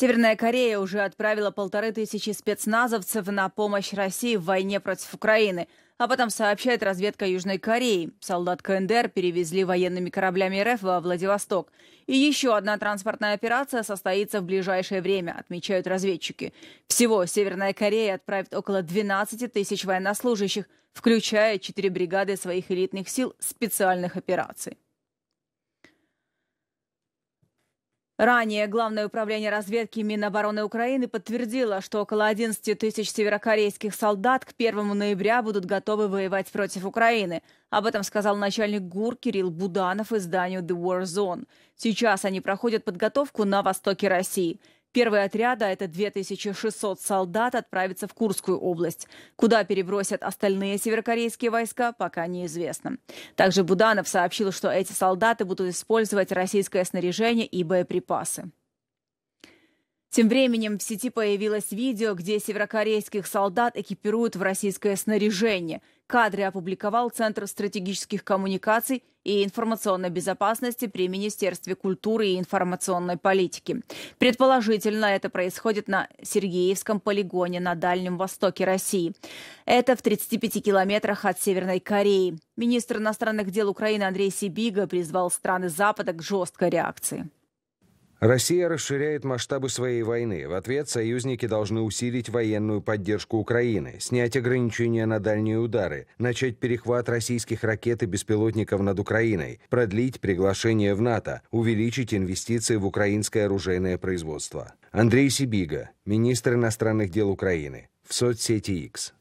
Северная Корея уже отправила полторы тысячи спецназовцев на помощь России в войне против Украины. А Об этом сообщает разведка Южной Кореи. Солдат КНДР перевезли военными кораблями РФ во Владивосток. И еще одна транспортная операция состоится в ближайшее время, отмечают разведчики. Всего Северная Корея отправит около 12 тысяч военнослужащих, включая четыре бригады своих элитных сил специальных операций. Ранее Главное управление разведки Минобороны Украины подтвердило, что около 11 тысяч северокорейских солдат к 1 ноября будут готовы воевать против Украины. Об этом сказал начальник ГУР Кирилл Буданов изданию The War Zone. Сейчас они проходят подготовку на востоке России. Первые отряды а – это 2600 солдат, отправятся в Курскую область. Куда перебросят остальные северокорейские войска, пока неизвестно. Также Буданов сообщил, что эти солдаты будут использовать российское снаряжение и боеприпасы. Тем временем в сети появилось видео, где северокорейских солдат экипируют в российское снаряжение. Кадры опубликовал Центр стратегических коммуникаций – и информационной безопасности при Министерстве культуры и информационной политики. Предположительно, это происходит на Сергеевском полигоне на Дальнем Востоке России. Это в 35 километрах от Северной Кореи. Министр иностранных дел Украины Андрей Сибига призвал страны Запада к жесткой реакции. Россия расширяет масштабы своей войны. В ответ союзники должны усилить военную поддержку Украины, снять ограничения на дальние удары, начать перехват российских ракет и беспилотников над Украиной, продлить приглашение в НАТО, увеличить инвестиции в украинское оружейное производство. Андрей Сибига, министр иностранных дел Украины, в соцсети X.